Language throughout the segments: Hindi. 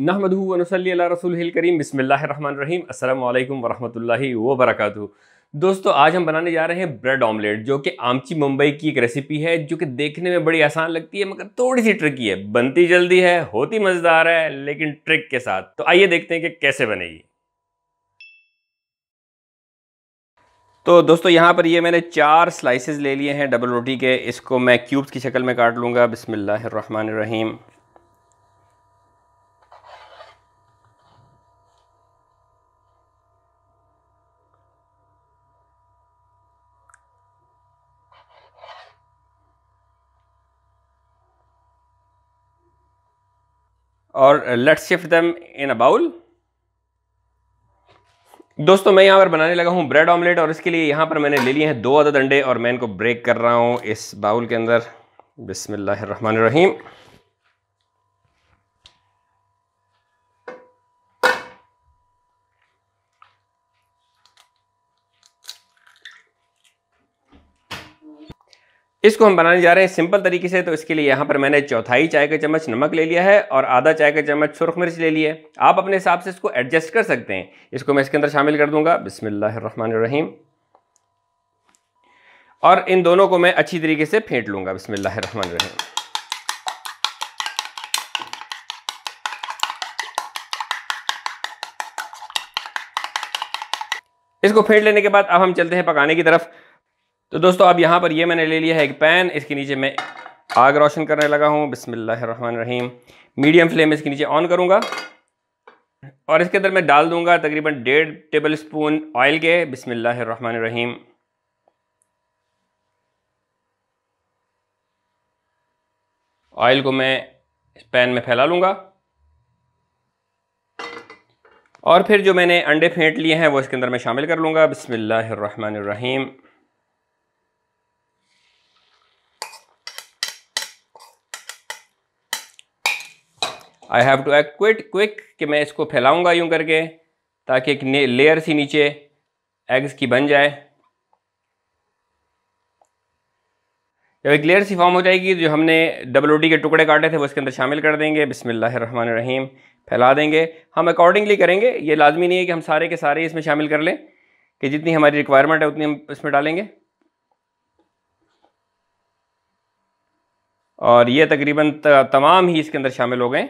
नहमदूनसली रसूल करीम बसमीम अल्लाम वरहमल वर्क दोस्तों आज हम बनाने जा रहे हैं ब्रेड ऑमलेट जो कि आमची मुंबई की एक रेसिपी है जो कि देखने में बड़ी आसान लगती है मगर थोड़ी सी ट्रिकी है बनती जल्दी है होती मज़ेदार है लेकिन ट्रिक के साथ तो आइए देखते हैं कि कैसे बनेगी तो दोस्तों यहाँ पर ये मैंने चार स्लाइसेस ले लिए हैं डबल रोटी के इसको मैं क्यूब्स की शक्ल में काट लूँगा रहीम और लेट्स शिफ्ट दम इन अ बाउल दोस्तों मैं यहाँ पर बनाने लगा हूँ ब्रेड ऑमलेट और इसके लिए यहाँ पर मैंने ले लिए हैं दो अदद अंडे और मैं इनको ब्रेक कर रहा हूँ इस बाउल के अंदर बिसमीम इसको हम बनाने जा रहे हैं सिंपल तरीके से तो इसके लिए यहाँ पर मैंने चौथाई चाय का चम्मच नमक ले लिया है और आधा चाय का चम्मच सुरख मिर्च ले लिया है आप अपने हिसाब से इसको एडजस्ट कर सकते हैं इसको मैं इसके अंदर शामिल कर दूंगा बिसमीम और इन दोनों को मैं अच्छी तरीके से फेंट लूंगा बिसमीम इसको फेंट लेने के बाद अब हम चलते हैं पकाने की तरफ तो दोस्तों अब यहाँ पर ये मैंने ले लिया है एक पैन इसके नीचे मैं आग रोशन करने लगा हूँ बिसमीम मीडियम फ्लेम इसके नीचे ऑन करूँगा और इसके अंदर मैं डाल दूंगा तकरीबन डेढ़ टेबल स्पून ऑयल के बिसमीम ऑयल को मैं इस पैन में फैला लूँगा और फिर जो मैंने अंडे फेंट लिए हैं वो इसके अंदर मैं शामिल कर लूँगा बिसमीम I have to act quite quick कि मैं इसको फैलाऊंगा यूं करके ताकि एक लेयर सी नीचे एग्स की बन जाए जब एक लेयर सी फॉर्म हो जाएगी जो हमने डबल रोटी के टुकड़े काटे थे वो इसके अंदर शामिल कर देंगे बिसमिल्लर रहीम फैला देंगे हम अकॉर्डिंगली करेंगे ये लाजमी नहीं है कि हम सारे के सारे इसमें शामिल कर लें कि जितनी हमारी रिक्वायरमेंट है उतनी हम इसमें डालेंगे और ये तकरीबन तमाम ही इसके अंदर शामिल हो गए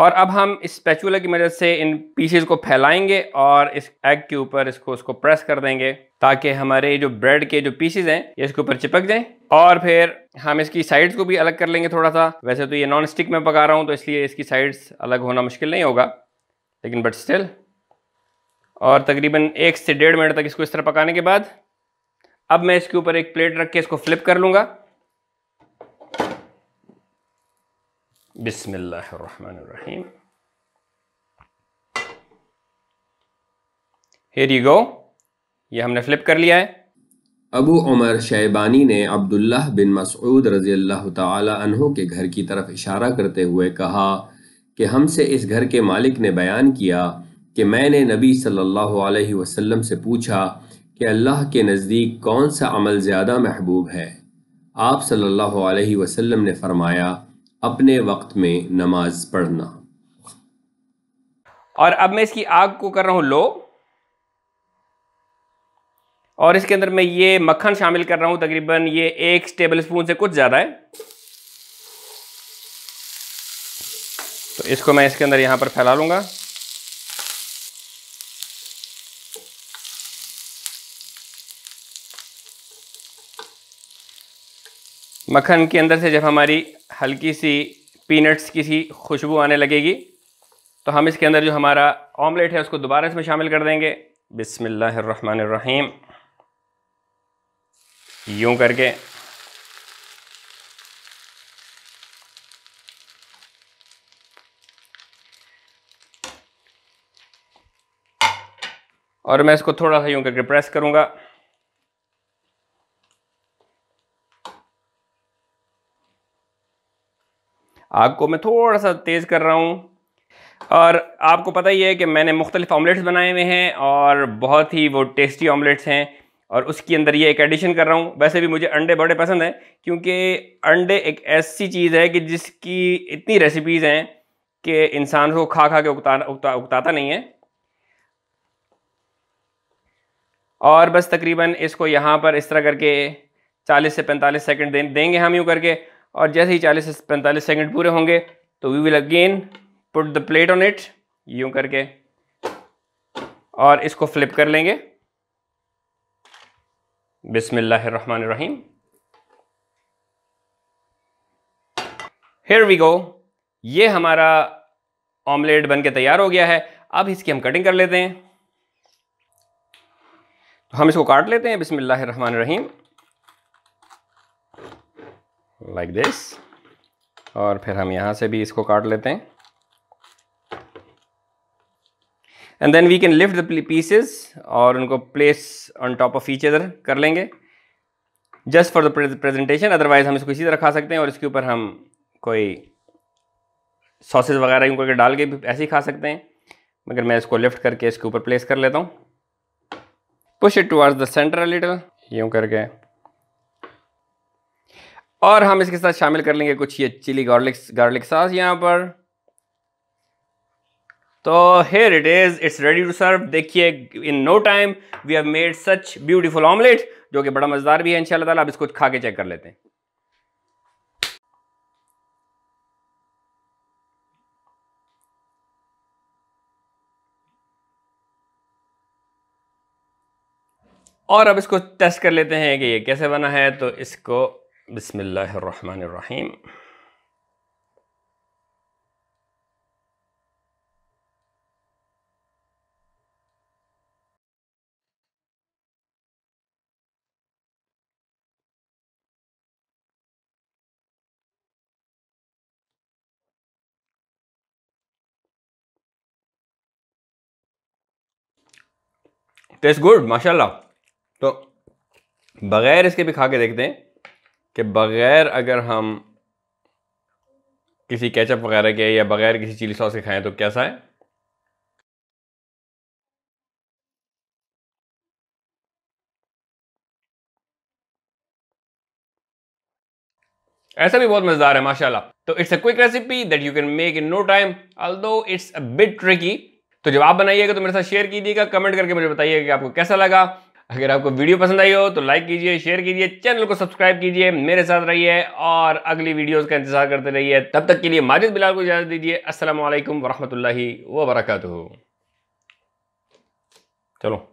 और अब हम इस स्पेचुला की मदद से इन पीसेस को फैलाएंगे और इस एग के ऊपर इसको उसको प्रेस कर देंगे ताकि हमारे जो ब्रेड के जो पीसेज हैं ये इसके ऊपर चिपक जाएं और फिर हम इसकी साइड्स को भी अलग कर लेंगे थोड़ा सा वैसे तो ये नॉन स्टिक में पका रहा हूँ तो इसलिए इसकी साइड्स अलग होना मुश्किल नहीं होगा लेकिन बट स्टिल और तकरीबन एक से डेढ़ मिनट तक इसको इस तरह पकाने के बाद अब मैं इसके ऊपर एक प्लेट रख के इसको फ्लिप कर लूँगा Bismillahirrahmanirrahim. Here you go. ये हमने फ्लिप कर लिया है अबू उमर शैबानी ने अब्दुल्लाह बिन मसूद रजी अल्लाह तहों के घर की तरफ इशारा करते हुए कहा कि हमसे इस घर के मालिक ने बयान किया कि मैंने नबी सल्लल्लाहु अलैहि वसल्लम से पूछा कि अल्लाह के नज़दीक कौन सा अमल ज़्यादा महबूब है आप सल्लल्लाहु अलैहि वसल्लम ने फरमाया अपने वक्त में नमाज पढ़ना और अब मैं इसकी आग को कर रहा हूं लो और इसके अंदर मैं ये मक्खन शामिल कर रहा हूं तकरीबन ये एक टेबल स्पून से कुछ ज़्यादा है तो इसको मैं इसके अंदर यहां पर फैला लूंगा मक्खन के अंदर से जब हमारी हल्की सी पीनट्स की सी खुशबू आने लगेगी तो हम इसके अंदर जो हमारा ऑमलेट है उसको दोबारा इसमें शामिल कर देंगे बिसमीम यूँ करके और मैं इसको थोड़ा सा यूँ करके प्रेस करूँगा आग को मैं थोड़ा सा तेज़ कर रहा हूँ और आपको पता ही है कि मैंने मुख्तलिफ ऑमलेट्स बनाए हुए हैं और बहुत ही वो टेस्टी ऑमलेट्स हैं और उसके अंदर ये एक एडिशन कर रहा हूँ वैसे भी मुझे अंडे बड़े पसंद हैं क्योंकि अंडे एक ऐसी चीज़ है कि जिसकी इतनी रेसिपीज़ हैं कि इंसान को खा खा के उगता उगता उगताता नहीं है और बस तकरीबन इसको यहाँ पर इस तरह करके 40 से 45 सेकंड दे, देंगे हम यूँ करके और जैसे ही चालीस से पैंतालीस सेकेंड पूरे होंगे तो we will again put the plate on it यूं करके और इसको फ्लिप कर लेंगे बिसमीम हेयर वी गो ये हमारा ऑमलेट बन के तैयार हो गया है अब इसकी हम कटिंग कर लेते हैं तो हम इसको काट लेते हैं रहीम लाइक दिस और फिर हम यहाँ से भी इसको काट लेते हैं and then we can lift the pieces और उनको place on top of each other कर लेंगे just for the presentation otherwise हम इसको इसी तरह खा सकते हैं और इसके ऊपर हम कोई सॉसेज वगैरह यूँ करके डाल के भी ऐसे ही खा सकते हैं मगर मैं इसको लिफ्ट करके इसके ऊपर प्लेस कर लेता हूँ push it towards the centre little यूँ करके और हम इसके साथ शामिल कर लेंगे कुछ ये चिली गार्लिक गार्लिक सॉस यहाँ पर तो here it is it's ready to serve देखिए in no time we have made such beautiful omelette जो कि बड़ा मज़ेदार भी है इंशाल्लाह ताला इसको खा के चेक कर लेते हैं और अब इसको टेस्ट कर लेते हैं कि ये कैसे बना है तो इसको बिसमीम टेस्ट गुड माशाल्लाह तो बग़ैर इसके भी खा के देखते हैं कि बग़ैर अगर हम किसी केचप वगैरह के या बग़ैर किसी चिली सॉस के खाएं तो कैसा है ऐसा भी बहुत मज़ेदार है माशाल्लाह तो it's a quick recipe that you can make in no time though it's a bit tricky तो जब आप बनाइएगा तो मेरे साथ शेयर कीजिएगा कमेंट करके मुझे बताइएगा कि आपको कैसा लगा अगर आपको वीडियो पसंद आई हो तो लाइक कीजिए शेयर कीजिए चैनल को सब्सक्राइब कीजिए मेरे साथ रहिए और अगली वीडियोस का इंतजार करते रहिए तब तक के लिए माजिद बिलाल को इजाज़त दीजिए असलम वरहमल वरक चलो